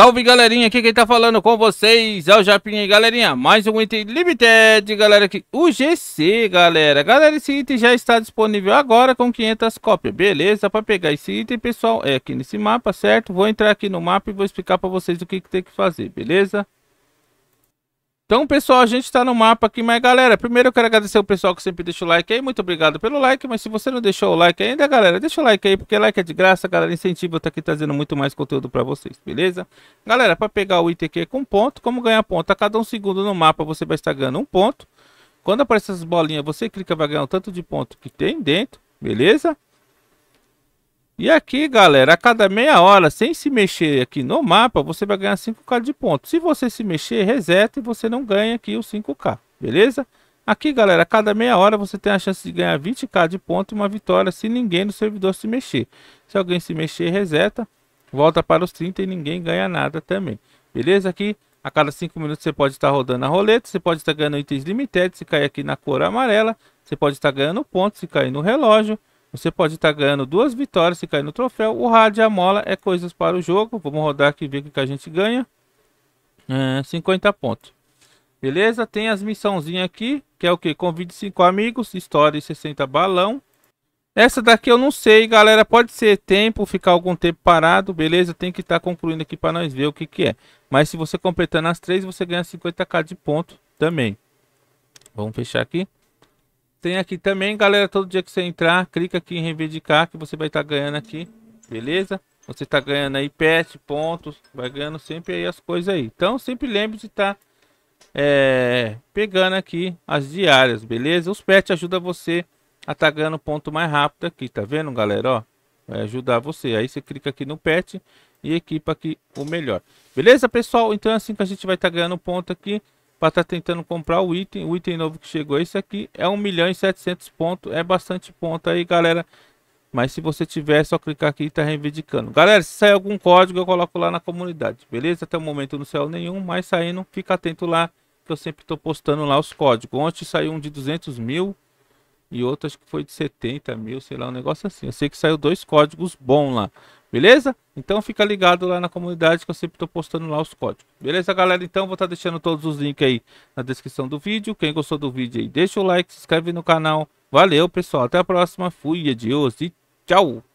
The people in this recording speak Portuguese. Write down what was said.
Salve galerinha, aqui quem tá falando com vocês é o Japinha galerinha, mais um item limited, galera, aqui, o GC, galera, galera, esse item já está disponível agora com 500 cópias, beleza, para pegar esse item, pessoal, é aqui nesse mapa, certo? Vou entrar aqui no mapa e vou explicar para vocês o que, que tem que fazer, beleza? Então, pessoal, a gente está no mapa aqui, mas galera, primeiro eu quero agradecer o pessoal que sempre deixa o like aí, muito obrigado pelo like, mas se você não deixou o like ainda, galera, deixa o like aí, porque like é de graça, galera, incentiva eu estar tá aqui trazendo muito mais conteúdo para vocês, beleza? Galera, para pegar o item aqui é com ponto, como ganhar ponto? A cada um segundo no mapa você vai estar ganhando um ponto, quando aparecer essas bolinhas, você clica, vai ganhar o tanto de ponto que tem dentro, beleza? E aqui, galera, a cada meia hora, sem se mexer aqui no mapa, você vai ganhar 5k de pontos. Se você se mexer, reseta e você não ganha aqui os 5k, beleza? Aqui, galera, a cada meia hora você tem a chance de ganhar 20k de pontos e uma vitória se ninguém no servidor se mexer. Se alguém se mexer, reseta, volta para os 30 e ninguém ganha nada também. Beleza? Aqui, a cada 5 minutos você pode estar rodando a roleta, você pode estar ganhando itens limitados se cair aqui na cor amarela, você pode estar ganhando pontos se cair no relógio. Você pode estar tá ganhando duas vitórias se cair no troféu. O rádio e a mola é coisas para o jogo. Vamos rodar aqui e ver o que a gente ganha. É, 50 pontos. Beleza? Tem as missãozinhas aqui, que é o que? Convide 5 amigos, história e 60 balão. Essa daqui eu não sei, galera. Pode ser tempo, ficar algum tempo parado, beleza? Tem que estar tá concluindo aqui para nós ver o que, que é. Mas se você completando as três, você ganha 50k de ponto também. Vamos fechar aqui. Tem aqui também, galera, todo dia que você entrar, clica aqui em reivindicar que você vai estar tá ganhando aqui, beleza? Você está ganhando aí pet, pontos, vai ganhando sempre aí as coisas aí. Então, sempre lembre de estar tá, é, pegando aqui as diárias, beleza? Os pets ajudam você a estar tá ganhando ponto mais rápido aqui, tá vendo, galera? Ó, vai ajudar você. Aí você clica aqui no pet e equipa aqui o melhor. Beleza, pessoal? Então é assim que a gente vai estar tá ganhando ponto aqui para estar tá tentando comprar o item. O item novo que chegou, esse aqui é 1 milhão e 700 pontos. É bastante ponto aí, galera. Mas se você tiver, é só clicar aqui e tá reivindicando. Galera, se sair algum código, eu coloco lá na comunidade, beleza? Até o momento não saiu nenhum, mas saindo, fica atento lá, que eu sempre tô postando lá os códigos. Ontem saiu um de 200 mil e outro acho que foi de 70 mil, sei lá, um negócio assim. Eu sei que saiu dois códigos bons lá. Beleza? Então fica ligado lá na comunidade que eu sempre estou postando lá os códigos. Beleza, galera? Então vou estar tá deixando todos os links aí na descrição do vídeo. Quem gostou do vídeo aí, deixa o like, se inscreve no canal. Valeu, pessoal. Até a próxima. Fui, adiós e tchau!